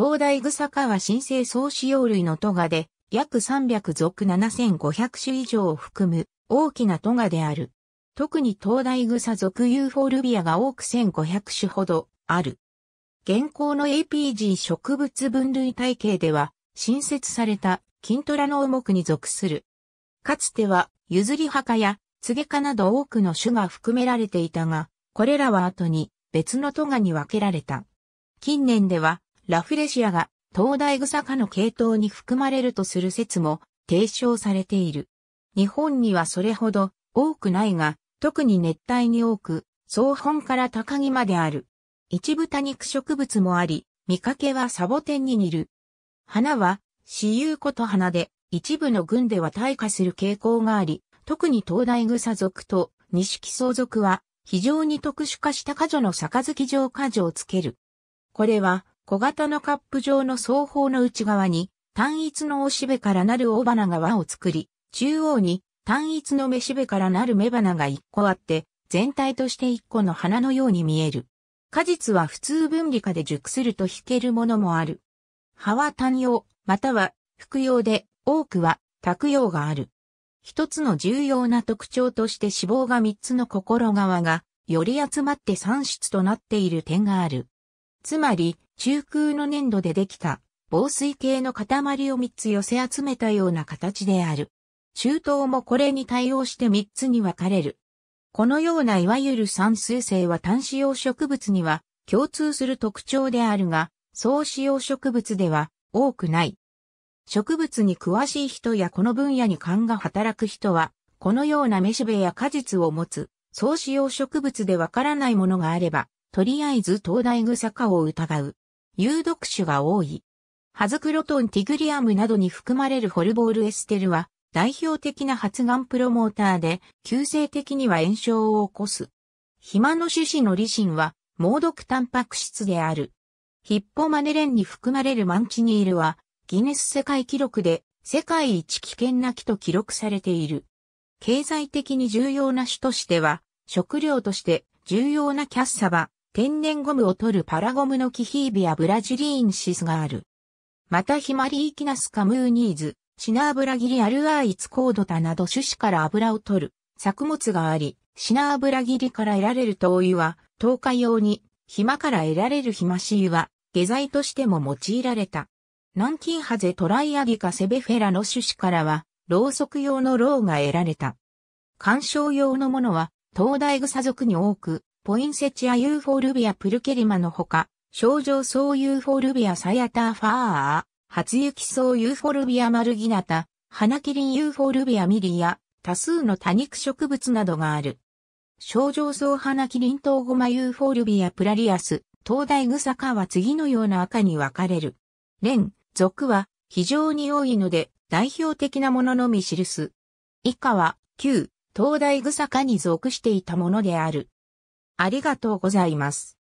東大草科は新生草使用類のトガで、約300属7500種以上を含む大きなトガである。特に東大草属ユーフォルビアが多く1500種ほどある。現行の APG 植物分類体系では、新設された筋トラの重くに属する。かつては、ユズリハカやツゲカなど多くの種が含められていたが、これらは後に別のトガに分けられた。近年では、ラフレシアが東大草科の系統に含まれるとする説も提唱されている。日本にはそれほど多くないが、特に熱帯に多く、総本から高木まである。一部多肉植物もあり、見かけはサボテンに似る。花は、私有こと花で、一部の群では退化する傾向があり、特に東大草属と錦草族は、非常に特殊化した果樹の月状果樹をつける。これは、小型のカップ状の双方の内側に単一のおしべからなる雄花が輪を作り、中央に単一の雌しべからなる雌花が1個あって、全体として1個の花のように見える。果実は普通分離化で熟すると引けるものもある。葉は単葉、または複葉で、多くは卓葉がある。一つの重要な特徴として脂肪が3つの心側が、より集まって産出となっている点がある。つまり、中空の粘土でできた、防水系の塊を3つ寄せ集めたような形である。中東もこれに対応して3つに分かれる。このようないわゆる酸水性は単子葉植物には共通する特徴であるが、総子用植物では多くない。植物に詳しい人やこの分野に勘が働く人は、このようなめしべや果実を持つ、総子用植物でわからないものがあれば、とりあえず東大草かを疑う。有毒種が多い。ハズクロトンティグリアムなどに含まれるホルボールエステルは代表的な発がんプロモーターで急性的には炎症を起こす。肥満の種子のリシンは猛毒タンパク質である。ヒッポマネレンに含まれるマンチニールはギネス世界記録で世界一危険な木と記録されている。経済的に重要な種としては食料として重要なキャッサバ、天然ゴムを取るパラゴムのキヒービアブラジリーンシスがある。またヒマリーキナスカムーニーズ、シナーブラギリアルアイツコードタなど種子から油を取る作物があり、シナーブラギリから得られる灯油は、投下用に、ヒマから得られるヒマシ油は、下剤としても用いられた。南京ハゼトライアギカセベフェラの種子からは、ろうそく用のろうが得られた。干渉用のものは、東大草族に多く、ポインセチア・ユーフォルビア・プルケリマのほか、症状層ユーフォルビア・サヤター・ファー、ア初雪層ユーフォルビア・マルギナタ、花キリンユーフォルビア・ミリア、多数の多肉植物などがある。症状層花キリントウゴマユーフォルビア・プラリアス、東大草科は次のような赤に分かれる。連、属は非常に多いので代表的なもののみ記す。以下は、旧、東大草科に属していたものである。ありがとうございます。